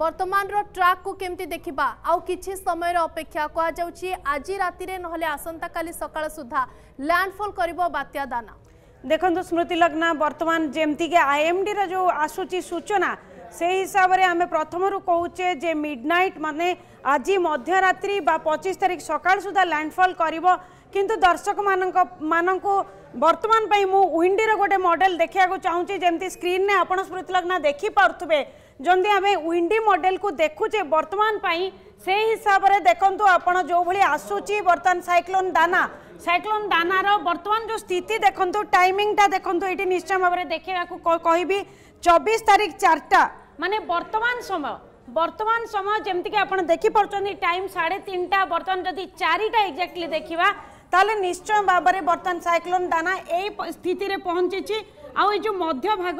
ବର୍ତ୍ତମାନର ଟ୍ରାକ୍କୁ କେମିତି ଦେଖିବା ଆଉ କିଛି ସମୟର ଅପେକ୍ଷା କୁହାଯାଉଛି ଆଜି ରାତିରେ ନହେଲେ ଆସନ୍ତାକାଲି ସକାଳ ସୁଦ୍ଧା ଲ୍ୟାଣ୍ଡଫଲ୍ କରିବ ବାତ୍ୟା ଦାନା ଦେଖନ୍ତୁ ସ୍ମୃତି ଲଗ୍ନା ବର୍ତ୍ତମାନ ଯେମିତିକି ଆଇଏମ୍ଡିର ଯେଉଁ ଆସୁଛି ସୂଚନା সেই হিসাবে আমি প্রথমর কৌচে যে মিডনাইট মানে আজ মধ্যরাত্রি বা পঁচিশ তারিখ সকাল সুদ্ধা ল্যান্ডফল করব কিন্তু দর্শক মানুষ বর্তমান পাই মু উইন্ডির গোটে মডেল দেখা চাহুছি যেমতি স্ক্রিনে আপনার স্মৃতিলগ্না দেখিপারে যদি আমি উইন্ডি মডেল কু দেখুছে বর্তমান পাই সেই হিসাবে দেখুন আপনার যেভাবে আসুচি বর্তমান সাইক্লোন দানা সাইক্লোন দানার বর্তমান যে স্থিতি দেখুন টাইমিংটা দেখুন এটি নিশ্চয় ভাবে দেখা কহবি চবিশ তারিখ চারটা মানে বর্তমান সময় বর্তমান সময় যেমি আপনার দেখিপারছেন টাইম সাড়ে তিনটা বর্তমান যদি চারিটা এক্জাক্টলি দেখা তাহলে নিশ্চয় ভাবে বর্তমান সাইক্লোন দানা এই স্থিতি পৌঁছিছি আউ যে মধ্য ভাগ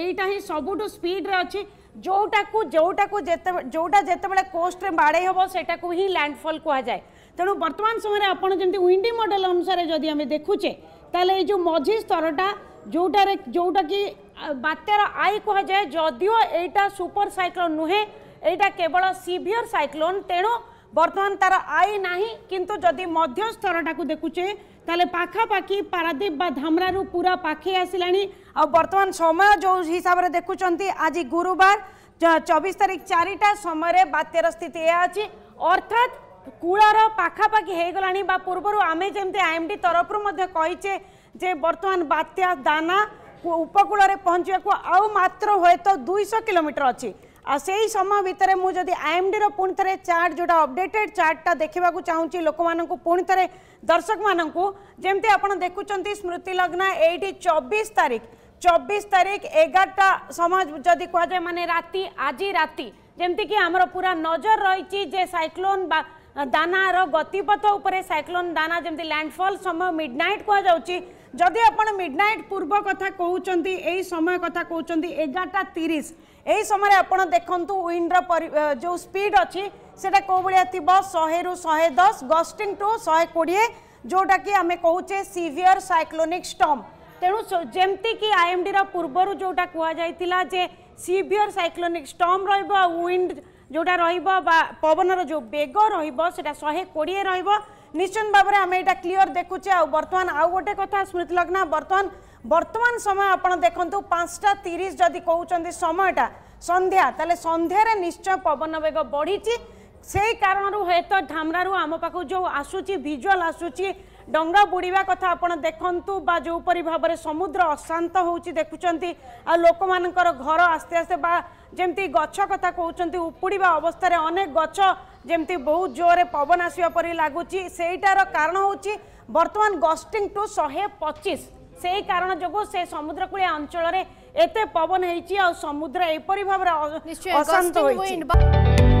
অইটা হি সবুঠু স্পিডরে অছি ଯେଉଁଟାକୁ যেটা ଯେତେ ଯେଉଁଟା ଯେତେବେଳେ କୋଷ୍ଟରେ ବାଡ଼େଇ ହେବ ସେଟାକୁ ହିଁ ଲ୍ୟାଣ୍ଡଫଲ୍ କୁହାଯାଏ ତେଣୁ ବର୍ତ୍ତମାନ ସମୟରେ ଆପଣ ଯେମିତି ୱିଣ୍ଡି ମଡ଼େଲ ଅନୁସାରେ ଯଦି ଆମେ ଦେଖୁଛେ তাহলে এই যে মঝি স্তরটা যেটার যেটা কি বাত্যার আই কুহযায়ে যদিও এইটা সুপর সাইক্লোন নুহে এইটা কেবল সিভিয়র সাইক্লোন তেণু বর্তমান তার আই না কিন্তু যদি মধ্য স্তরটা দেখুছে তাহলে পাখাপাখি পারাদ্বীপ বা ধামরার পুরা পাখে আসলে আর্তমান সময় যে হিসাবে দেখুম আজ গুরুবার চবিশ তারিখ চারিটা সময় বাত্যার স্থিতি এ অর্থাৎ কূলর পাখাপাখি হয়ে গলানি বা পূর্বর আমি যেমন আইএমডি তরফর কে যে বর্তমান বাত্যা দানা উপকূলরে পৌঁছাকে আউ মাত্র হয়তো দুইশ কিলোমিটর অছি আর সেই সময় ভিতরে মু যদি আইএমডির পুঁথ চার্ট যেটা অপডেটেড চার্টটা দেখা চাহুছি লোক পুঁথ দর্শক মানুষ যেমনি আপনার দেখুম স্মৃতি লগ্ন এইটি চবিশ তারিখ চবিশ তারিখ এগারটা সময় যদি কুয়া যায় মানে রাতে আজি রাতে যেমতি কি আমার পুরা নজর রয়েছে যে সাইক্লোন বা দানার গতিপথ উপরে সাইক্লোন দানা যেমন ল্যান্ডফল সময় মিডনাইট কুযাচ্ছে যদি আপনার মিডনাইট পূর্ব কথা কৌন এই সময় কথা কৌন এগারটা তিরিশ এই সময় আপনার দেখুন উইন্ডর যে স্পিড অছি সেটা কোভাবে থাকবে শহে রু শহে দশ গস্টিং টু শহে কোড়িয়ে যেটা কি আমি কৌছে সিভিয়র সাইক্লোনিক স্টম তেমন যেমিকি আইএমডি পূর্বর যেটা কুয়া যাই যে সিভিয়র সাইক্লোনিক স্টম রহব উইন্ড ଯେଉଁଟା ରହିବ ବା ପବନର ଯେଉଁ ବେଗ ରହିବ ସେଇଟା ଶହେ କୋଡ଼ିଏ ରହିବ ନିଶ୍ଚିନ୍ତ ଭାବରେ ଆମେ ଏଇଟା କ୍ଲିଅର ଦେଖୁଛେ ଆଉ ବର୍ତ୍ତମାନ ଆଉ ଗୋଟେ କଥା ସ୍ମୃତିଲଗ୍ନ ବର୍ତ୍ତମାନ ବର୍ତ୍ତମାନ ସମୟ ଆପଣ ଦେଖନ୍ତୁ ପାଞ୍ଚଟା ତିରିଶ ଯଦି କହୁଛନ୍ତି ସମୟଟା ସନ୍ଧ୍ୟା ତାହେଲେ ସନ୍ଧ୍ୟାରେ ନିଶ୍ଚୟ ପବନ ବେଗ ବଢ଼ିଛି ସେଇ କାରଣରୁ ହୁଏତ ଧାମରାରୁ ଆମ ପାଖକୁ ଯେଉଁ ଆସୁଛି ଭିଜୁଆଲ୍ ଆସୁଛି ଡଙ୍ଗା ବୁଡ଼ିବା କଥା ଆପଣ ଦେଖନ୍ତୁ ବା ଯେଉଁପରି ଭାବରେ ସମୁଦ୍ର ଅଶାନ୍ତ ହେଉଛି ଦେଖୁଛନ୍ତି ଆଉ ଲୋକମାନଙ୍କର ଘର ଆସ୍ତେ ଆସ୍ତେ ବା ଯେମିତି ଗଛ କଥା କହୁଛନ୍ତି ଉପୁଡ଼ିବା ଅବସ୍ଥାରେ ଅନେକ ଗଛ ଯେମିତି ବହୁତ ଜୋରରେ ପବନ ଆସିବା ପରି ଲାଗୁଛି ସେଇଟାର କାରଣ ହେଉଛି ବର୍ତ୍ତମାନ ଗଷ୍ଟିଂ ଟୁ ଶହେ ପଚିଶ ସେଇ କାରଣ ଯୋଗୁଁ ସେ ସମୁଦ୍ରକୂଳିଆ ଅଞ୍ଚଳରେ ଏତେ ପବନ ହେଇଛି ଆଉ ସମୁଦ୍ର ଏପରି ଭାବରେ ଅଶାନ୍ତ ହୋଇଛି